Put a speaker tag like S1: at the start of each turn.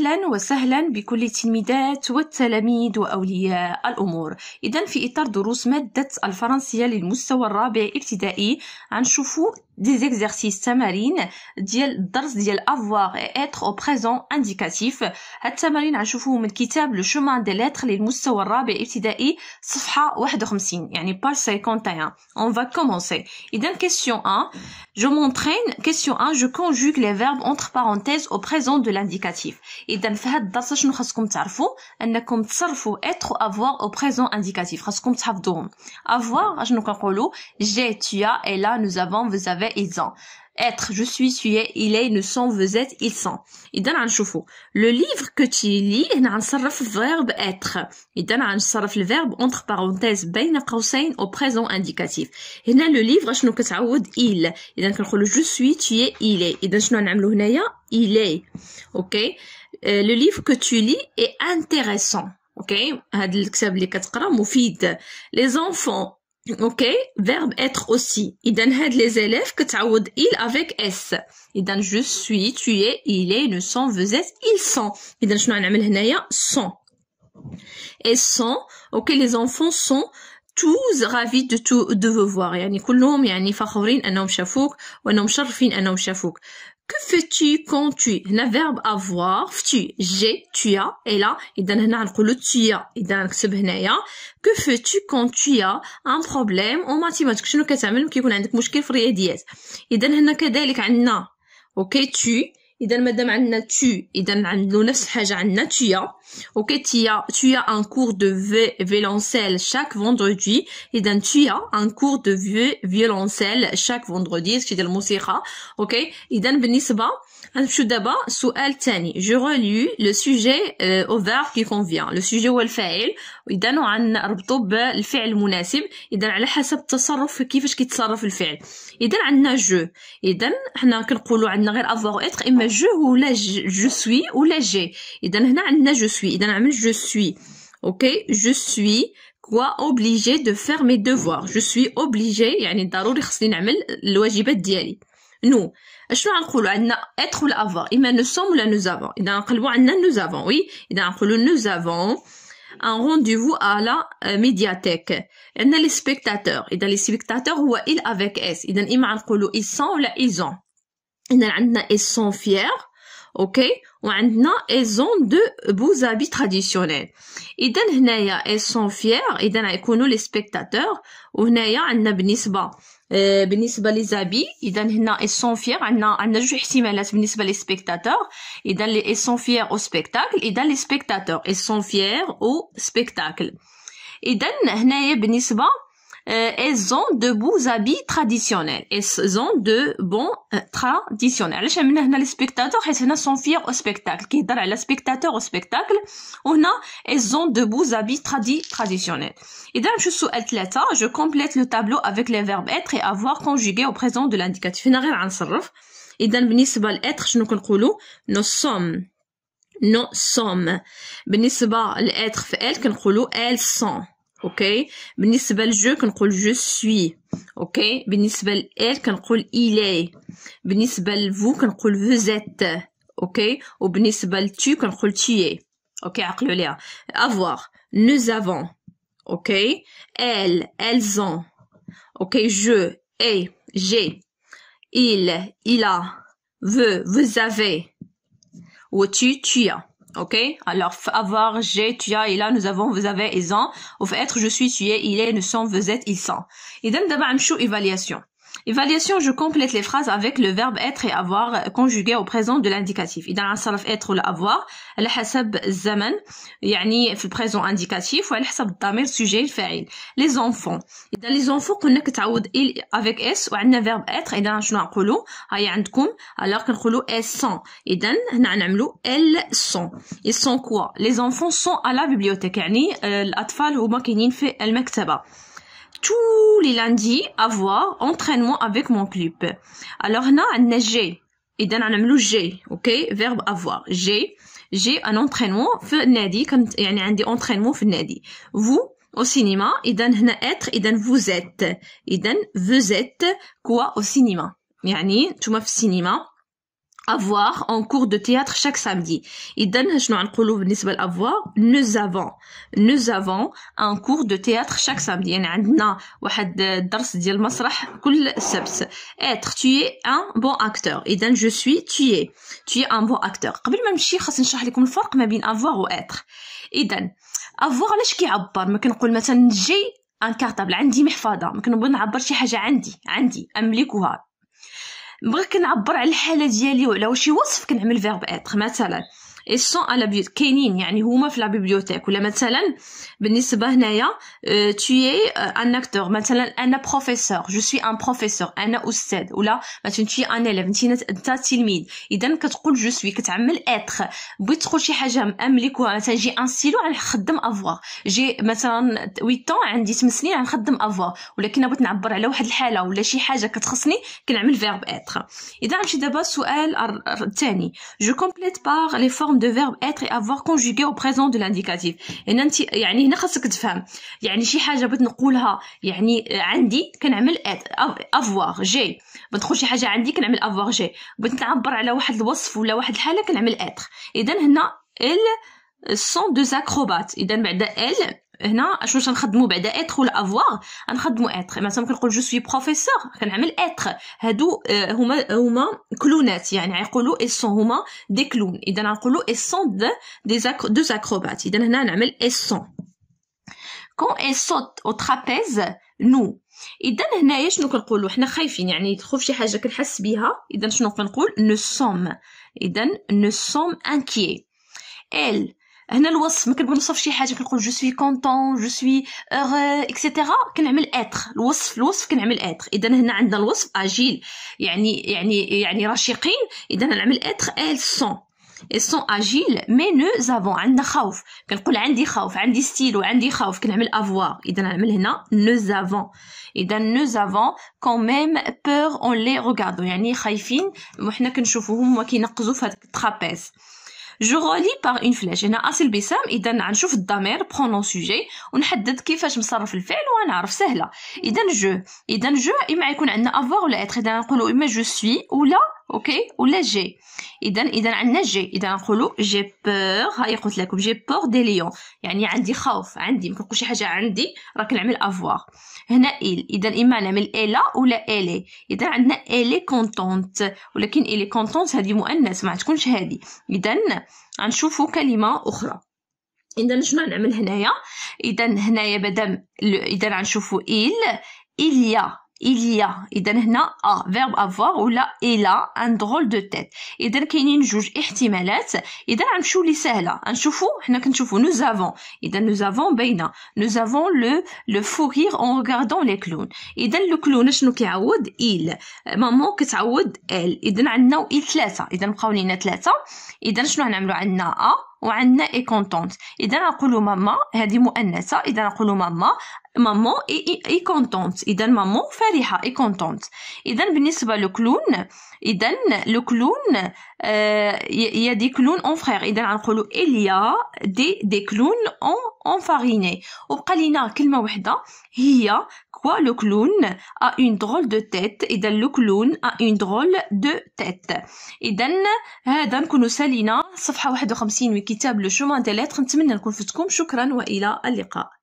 S1: أهلا وسهلا بكل التلميذات والتلاميذ وأولياء الأمور إذا في إطار دروس مادة الفرنسية للمستوى الرابع ابتدائي غنشوفوا دي زيكزارسيس تمارين ديال الدرس ديال افوار اي اتر او بريزون انديكاتيف هاد التمارين غنشوفوه من كتاب لو شومان دي لتر للمستوى الرابع ابتدائي صفحه 51 يعني بار 51 اون فا كومونسي اذا كيسيون 1 Je m'entraîne. Question 1. Je conjugue les verbes entre parenthèses au présent de l'indicatif. Et إذا في هاد الدرس شنو خاصكم تعرفوا؟ أنكم تصرفوا être ou avoir au présent indicatif. خاصكم تحفظوهم. avoir شنو كنقولوا؟ J'ai, tu as, et là nous avons, vous avez, ils ont être, je suis es, il est, ne sont, vous êtes, ils sont. Il donne un chauffe. Le livre que tu lis, est un sarraf verbe être. Il donne un sarraf le verbe entre parenthèses, bien qu'on au présent indicatif. Il dans le livre, je que ça veut il. Il donne le je suis, tu es, il est. Il donne le livre, il est. Ok? Euh, le livre que tu lis est intéressant. Ok? Les enfants, OK verbe être aussi إذن هاد les élèves كتعوض il avec s إذن je suis tu es il est nous sommes vous êtes ils sont إذن شنو غنعمل هنايا sont et sont OK les enfants sont tous ravis de tout de vous voir يعني كلهم يعني فخورين انهم شافوك وانهم مشرفين انهم شافوك que fais-tu quand tu هنا verbe avoir tu j'ai tu as et là اذا هنا نقولوا tu as اذا نكتب هنايا que fais-tu quand tu as un problème en mathématiques شنو كتعمل كيكون عندك مشكل في الرياضيات اذا هنا كذلك عندنا اوكي tu اذا مادام عندنا تو اذا عندنا نفس الحاجه عندنا تويا اوكي تيا تويا ان كور دو في فيلونسيل شاك فوندردي اذا تويا ان كور دو في فيلونسيل شاك فوندردي كي ديال الموسيقى اوكي اذا بالنسبه غنمشيو دابا السؤال الثاني جو ريلي لو سوجي او فيرب كي كونفيان لو سوجي هو الفاعل اذا غنربطو بالفعل المناسب اذا على حسب التصرف كيفاش كيتصرف الفعل اذا عندنا جو اذا حنا كنقولوا عندنا غير افوار اتر اما je ولا je suis ولا j'ai اذا هنا عندنا je suis اذا عمل je suis OK je suis quoi obligé de faire mes devoirs je suis obligé يعني ضروري خصني نعمل الواجبات ديالي nous اشنو غنقولوا عندنا être ولا avoir mais nous sommes ولا nous avons اذا نقلبوا عندنا nous avons oui اذا نقولوا nous avons un rendez-vous à la euh, médiathèque. dans les spectateurs. Et dans les spectateurs هو il avec s. إذا إما غنقولوا ils sont ولا ils ont. هنا عندنا ايسون فيير اوكي وعندنا ايزون دو بوزابي تراديسيونيل اذا هنايا ايسون فيير اذا غيكونوا لي سبيكتاتور وهنايا عندنا بالنسبه آه، بالنسبه لي زابي اذا هنا ايسون فيير عندنا عندنا جوج احتمالات بالنسبه لي سبيكتاتور اذا لي ايسون فيير او سبيكتاكل اذا لي سبيكتاتور ايسون فيير او سبيكتاكل اذا هنايا بالنسبه Euh, elles ont de beaux habits traditionnels. Elles ont de bons euh, traditionnels. les spectateurs elles sont fiers au spectacle. Les spectateurs spectateur au spectacle a, elles ont de beaux habits tradi traditionnels. Et je suis athlète, je complète le tableau avec les verbes être et avoir conjugués au présent de l'indicatif. هنا غير غنصرف. إذا être », nous sommes nous sommes. بالنسبة لإتر elles sont. Okay. Benis bel je, qu'on roule je suis. Okay. Benis bel elle, qu'on roule il est. Benis bel vous, qu'on roule vous êtes. Okay. Ou benis bel tu, qu'on roule tuer. Okay. Avoir. Nous avons. Okay. Elle, elles ont. Okay. Je, et, j'ai. Il, il a. Veux, vous avez. Ou tu, tu as. Ok Alors, avoir, j'ai, tu as, il a, nous avons, vous avez, ils ont. Au fait, être, je suis, tu es, il est, nous sommes, vous êtes, ils sont. Et donc, d'abord, évaluation. Évaluation, je complète les phrases avec le verbe être et avoir conjugué au présent de l'indicatif. Et dans la salle être ou l'avoir, le hasab zaman, yani, le présent indicatif, ou le hasab damer, sujet, le fa'il. Les enfants. Et dans les enfants, qu'on a t'aoud il avec s, ou un verbe être, ah, et dans un chenou à koulou, ayandkoum, alors qu'un koulou est sans. Et dans, n'a elles sont. Ils sont quoi? Les enfants sont à la bibliothèque, yani, euh, l'atfal ou makinin fait el maktaba tous les lundis avoir entraînement avec mon club. Alors là, on a j'ai et a on j'ai, OK, verbe avoir. J'ai j'ai un entraînement في il y a un entraînement Vous au cinéma et donne être et donne vous êtes et donne vous êtes quoi au cinéma. tu نتوما fait cinéma. افوار اون كور دو تياتر شاك سامدي اذا شنو غنقولوا بالنسبه لافوار نوز افون نوز افون ان كور دو تياتر شاك سامدي يعني عندنا واحد الدرس ديال المسرح كل سبت اتر تي ان بون اكتور اذا جو سوي تي تي ان بون اكتور قبل ما نمشي خاص نشرح لكم الفرق ما بين افوار و اتر اذا افوار علاش كيعبر ما كنقول مثلا جي ان كارطابل عندي محفظه ما كنبغي نعبر شي حاجه عندي عندي املكها بغيت كنعبر على الحاله ديالي وعلى شي وصف كنعمل فيرب اتر مثلا سون sont à كاينين يعني هما في لا ولا مثلا بالنسبه هنايا tu es ان euh, acteur مثلا انا بروفيسور جو سوي ان بروفيسور انا استاذ ولا مثلا توي ان un انت انت تلميذ اذا كتقول جو سوي كتعمل اتر بغيت تقول شي حاجه ماملك مثلا جي ان سيلو غنخدم افوار جي مثلا 8 عندي 8 سنين غنخدم افوار ولكن بغيت نعبر على واحد الحاله ولا شي حاجه كتخصني كنعمل فيرب اتر اذا نمشي دابا السؤال الثاني جو كومبليت بار لي فورم دو فيرب اتر اي افوار كونجوغي او بريزون دو لانديكاتيف هنا انت يعني هنا خاصك تفهم يعني شي حاجه بغيت نقولها يعني عندي كنعمل ات افوار جي بتدخل شي حاجه عندي كنعمل افوار جي بغيت نعبر على واحد الوصف ولا واحد الحاله كنعمل اتر اذا هنا ال سون دو زاكروبات اذا بعد ال هنا شنو غنخدموا بعدا اتر ولا افوار غنخدموا اتر مثلا كنقول جو سوي بروفيسور كنعمل اتر هادو آه، هما هما كلونات يعني اي سون هما دي كلون اذا غنقولوا اسون دو دي دو زاكروبات اذا هنا نعمل سون كون سوت او ترابيز نو اذا هنايا شنو كنقولوا حنا خايفين يعني تخوف شي حاجه كنحس بها اذا شنو كنقول نو سوم اذا نو سوم انكي ال هنا الوصف ما كنقول نوصف شي حاجه كنقول جو سوي كونتون جو سوي اغ اكسيتيرا كنعمل اتر الوصف الوصف كنعمل اتر اذا هنا عندنا الوصف اجيل يعني يعني يعني رشيقين اذا نعمل اتر ال سون سون اجيل مي نو زافون عندنا خوف كنقول عندي خوف عندي ستيلو عندي خوف كنعمل افوار اذا نعمل هنا نو زافون اذا نو زافون كون ميم بور اون لي روغاردو يعني خايفين وحنا كنشوفوهم هما كينقزوا في هذاك الترابيز جو غولي باغ اون فلاش هنا اصل بسام اذا غنشوف الضمير برونون سوجي ونحدد كيفاش مصرف الفعل ونعرف سهله اذا جو اذا جو اما يكون عندنا افوار ولا اتر اذا نقولوا اما جو سوي ولا اوكي ولا جي اذا اذا عندنا جي اذا نقولوا جي بور هاي قلت لكم جي بور دي ليون يعني عندي خوف عندي ما كنقولش شي حاجه عندي راه كنعمل افوار هنا ال اذا اما نعمل الا ولا الي اذا عندنا الي كونتونت ولكن الي كونتونت هذه مؤنث ما تكونش هذه اذا غنشوفوا كلمه اخرى اذا شنو نعمل هنايا اذا هنايا مادام اذا غنشوفوا ايل إليا il y a اذا هنا ا فيرب افوار ولا الى ان درول دو تيت اذا كاينين جوج احتمالات اذا غنمشيو لي ساهله غنشوفو حنا كنشوفو نو زافون اذا نو زافون بينا نو زافون لو لو فوغير اون ريغاردون لي كلون اذا لو كلون شنو كيعوض ايل مامون كتعوض ال اذا عندنا ايل ثلاثه اذا بقاو لينا ثلاثه اذا شنو غنعملو عندنا ا وعندنا اي كونتونت اذا نقولوا ماما هذه مؤنثه اذا نقولوا ماما مامو اي اي كونتونت اذا مامو فرحه اي كونتونت اذا بالنسبه لو آه، كلون اذا لو كلون يا دي كلون اون فرير اذا غنقولوا اليا دي دي كلون اون اون فاريني وبقى لينا كلمه وحده هي كوا لو كلون ا اون درول دو تيت اذا لو كلون ا اون درول دو تيت اذا هذا نكونوا سالينا صفحه 51 من كتاب لو شومان دي ليتر نتمنى نكون فتكم شكرا والى اللقاء